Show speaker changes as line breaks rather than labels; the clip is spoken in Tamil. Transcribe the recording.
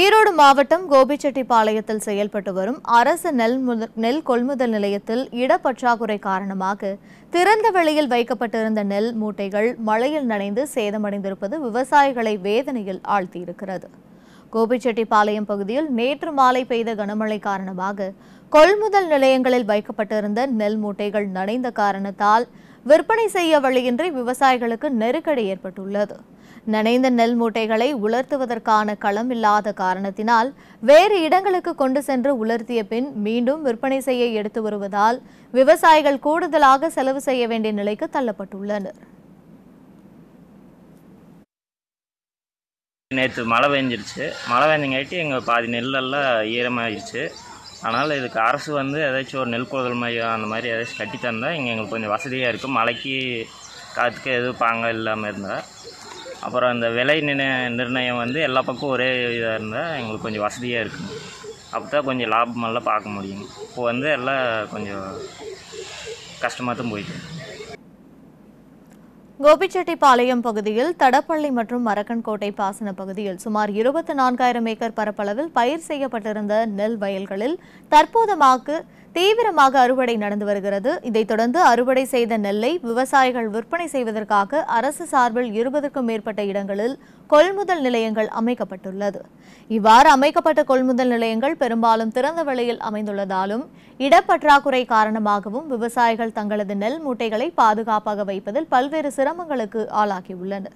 ஈரோடு மாவட்டம் கோபிச்செட்டிப்பாளையத்தில் செயல்பட்டு வரும் அரசு நெல் நெல் கொள்முதல் நிலையத்தில் இடப்பற்றாக்குறை காரணமாக திறந்த வெளியில் வைக்கப்பட்டிருந்த நெல் மூட்டைகள் மழையில் நனைந்து சேதமடைந்திருப்பது விவசாயிகளை வேதனையில் ஆழ்த்தியிருக்கிறது கோபிச்செட்டிப்பாளையம் பகுதியில் நேற்று மாலை பெய்த கனமழை காரணமாக கொள்முதல் நிலையங்களில் வைக்கப்பட்டிருந்த நெல் மூட்டைகள் நனைந்த காரணத்தால் விற்பனை செய்ய வழியின்றி விவசாயிகளுக்கு நெருக்கடி ஏற்பட்டுள்ளது நனைந்த நெல் மூட்டைகளை உலர்த்துவதற்கான களம் இல்லாத காரணத்தினால் வேறு இடங்களுக்கு கொண்டு சென்று உலர்த்திய பின் மீண்டும் விற்பனை செய்ய எடுத்து வருவதால் விவசாயிகள் கூடுதலாக செலவு செய்ய வேண்டிய நிலைக்கு தள்ளப்பட்டுள்ளனர்
நேற்று மழை பெஞ்சிருச்சு மழை பெஞ்சங்காட்டி எங்கள் பாதி நெல்லெல்லாம் ஈரமாகிடுச்சு அதனால் இதுக்கு அரசு வந்து ஏதாச்சும் ஒரு நெல் கொள்கை மையம் அந்த மாதிரி ஏதாச்சும் கட்டி தந்தால் இங்கே எங்களுக்கு கொஞ்சம் வசதியாக இருக்கும் மழைக்கு காற்றுக்கு எதுவும் பாங்க இல்லாமல் இருந்தால் அப்புறம் அந்த விலை நிர்ணய நிர்ணயம் வந்து எல்லா பக்கம் ஒரே இதாக இருந்தால் எங்களுக்கு கொஞ்சம் வசதியாக இருக்கும் அப்போ தான் கொஞ்சம் லாபமெல்லாம் பார்க்க முடியும் இப்போ வந்து எல்லாம் கொஞ்சம் கஷ்டமாக தான் போயிட்டு
கோபிச்செட்டிப்பாளையம் பகுதியில் தடப்பள்ளி மற்றும் மரக்கன்கோட்டை பாசன பகுதியில் சுமார் இருபத்தி நான்காயிரம் ஏக்கர் பரப்பளவில் பயிர் செய்யப்பட்டிருந்த நெல் வயல்களில் தற்போதமாக தீவிரமாக அறுவடை நடந்து வருகிறது இதைத் தொடர்ந்து அறுவடை செய்த நெல்லை விவசாயிகள் விற்பனை செய்வதற்காக அரசு சார்பில் இருபதுக்கும் மேற்பட்ட இடங்களில் கொள்முதல் நிலையங்கள் அமைக்கப்பட்டுள்ளது இவ்வாறு அமைக்கப்பட்ட கொள்முதல் நிலையங்கள் பெரும்பாலும் திறந்த வெளியில் அமைந்துள்ளதாலும் இடப்பற்றாக்குறை காரணமாகவும் விவசாயிகள் தங்களது நெல் மூட்டைகளை பாதுகாப்பாக வைப்பதில் பல்வேறு சிரமங்களுக்கு ஆளாகியுள்ளனா்